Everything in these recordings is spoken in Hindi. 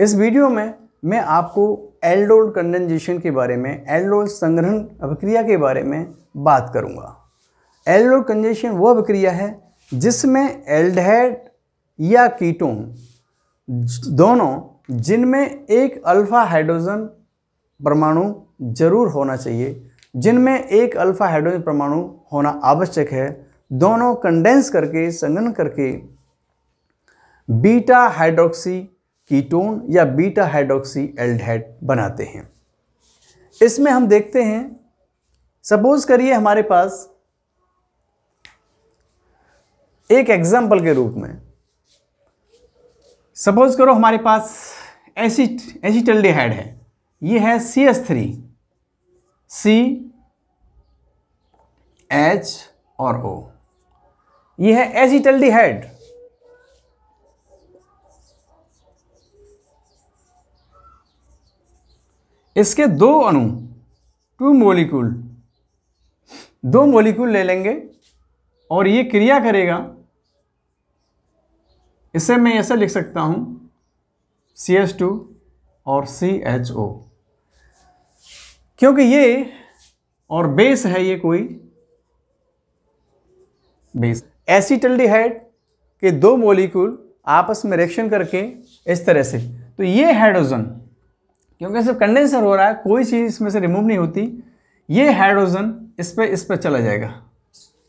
इस वीडियो में मैं आपको एल्डोल कंडेंजेशन के बारे में एल्डोल संग्रहण अभिक्रिया के बारे में बात करूंगा एल्डोल कंजेशन वो अभिक्रिया है जिसमें एल्डहेड या कीटोन दोनों जिनमें एक अल्फ़ा हाइड्रोजन परमाणु जरूर होना चाहिए जिनमें एक अल्फ़ा हाइड्रोजन परमाणु होना आवश्यक है दोनों कंडेंस करके संगन करके बीटा हाइड्रोक्सी कीटोन या बीटा हाइड्रोक्सी एल्डहाइड बनाते हैं इसमें हम देखते हैं सपोज करिए हमारे पास एक एग्जाम्पल के रूप में सपोज करो हमारे पास एसिट एसिटल्डिहाइड है ये है C S three C H और ओ ये है एसिटल्डिहाइड इसके दो अणु टू मोलिकूल दो मोलिकूल ले लेंगे और ये क्रिया करेगा इसे मैं ऐसा लिख सकता हूँ सी एच टू और सी एच ओ क्योंकि ये और बेस है ये कोई बेस एसिटल्डिहाइड के दो मोलिकूल आपस में रिएक्शन करके इस तरह से तो ये हाइड्रोजन क्योंकि सिर्फ कंडेंसर हो रहा है कोई चीज़ इसमें से रिमूव नहीं होती ये हाइड्रोजन इस पर इस पर चला जाएगा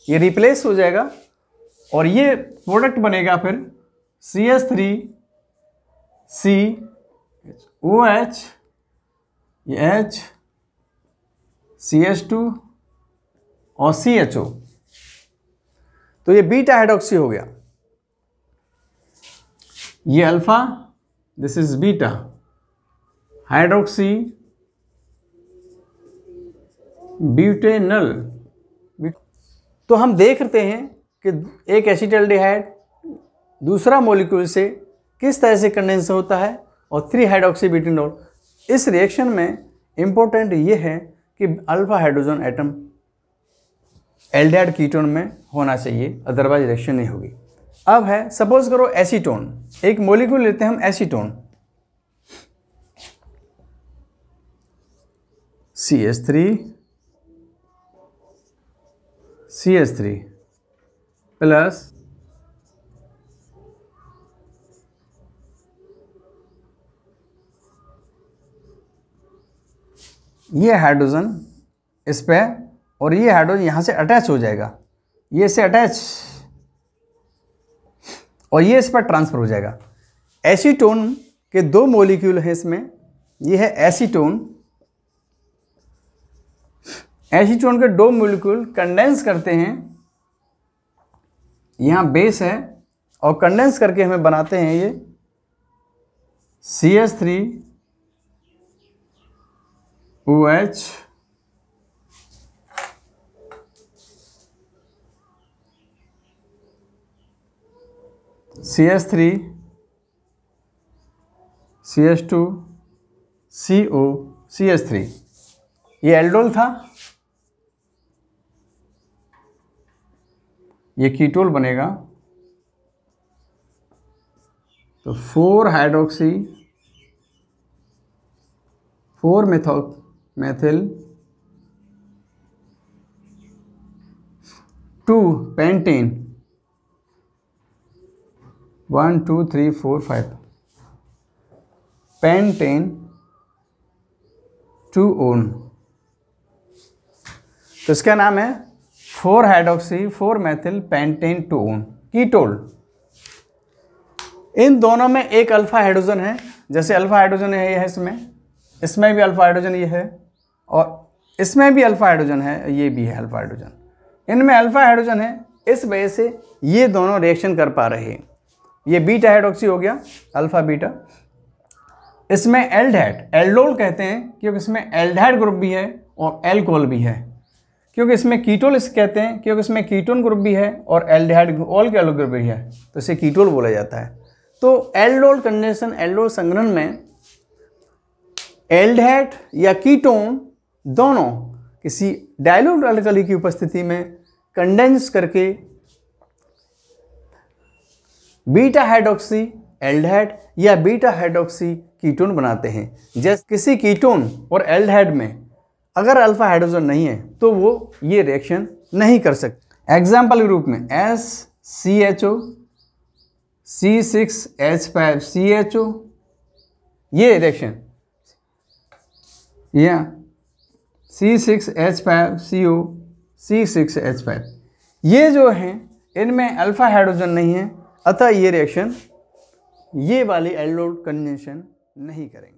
ये रिप्लेस हो जाएगा और ये प्रोडक्ट बनेगा फिर C S three C O H ये एच सी एच टू और सी एच ओ तो ये बीटा हाइड्रोक्सी हो गया ये alpha this is beta hydroxy butanal तो हम देख रहे हैं कि एक एसिटल्डिहाइड दूसरा मोलिक्यूल से किस तरह से कंडेंस होता है और थ्री हाइड्रोक्सी ब्यूटेनॉल इस रिएक्शन में इम्पोर्टेंट ये है कि alpha hydrogen atom aldehyde ketone में होना चाहिए अदरवाइज रिएक्शन नहीं होगी अब है सपोज करो एसीटोन एक मोलिक्यूल लेते हैं हम acetone C S three C S three plus ये हाइड्रोजन इस पर और ये हाइड्रोजन यहाँ से अटैच हो जाएगा ये इसे अटैच और ये इस पर ट्रांसफ़र हो जाएगा एसीटोन के दो मॉलिक्यूल हैं इसमें ये है एसीटोन एसीटोन के दो मोलिक्यूल कंडेंस करते हैं यहां बेस है और कंडेंस करके हमें बनाते हैं ये C S three O H C S three C S two C O C S three ये एल्डोल था ये कीटोल बनेगा तो four hydroxy four metho methyl two pentane one two three four five pentane two one तो इसका नाम है four hydroxy four methyl pentane two ketol इन दोनों में एक अल्फा हाइड्रोजन है जैसे अल्फा हाइड्रोजन है यह है इसमें इसमें भी अल्फा हाइड्रोजन ये है और इसमें भी अल्फा हाइड्रोजन है ये भी है अल्फा हाइड्रोजन इनमें अल्फा हाइड्रोजन है इस वजह से ये दोनों रिएक्शन कर पा रहे हैं ये बीटा हाइड्रोक्सी हो गया अल्फा बीटा इसमें एल्डहेड एल्डोल कहते हैं क्योंकि इसमें एल्डहाइड ग्रुप भी है और एल्कोहल भी है क्योंकि इसमें कीटोल इसे कहते हैं क्योंकि इसमें कीटोन ग्रुप भी है और एल्डिहाइड ऑल के ग्रुप भी है तो इसे कीटोल बोला जाता है तो एल्डोल कंडेंसन एल्डोल संग्रहण में एल्डहाइड या कीटोन दोनों किसी डायलोग की उपस्थिति में कंडेंस करके बीटा हाइड्रोक्सी एल्डहाइड या बीटा हाइड्रोक्सी कीटोन बनाते हैं जैसे किसी कीटोन और एल्डहाइड में अगर अल्फा हाइड्रोजन नहीं है तो वो ये रिएक्शन नहीं कर सकते एग्जाम्पल के रूप में S C H O C six H five C H O ये रिएक्शन या C six H five C O C six H five ये जो हैं इनमें अल्फा हाइड्रोजन नहीं है अतः ये रिएक्शन ये वाली एल्डोल कंजेशन नहीं करेंगे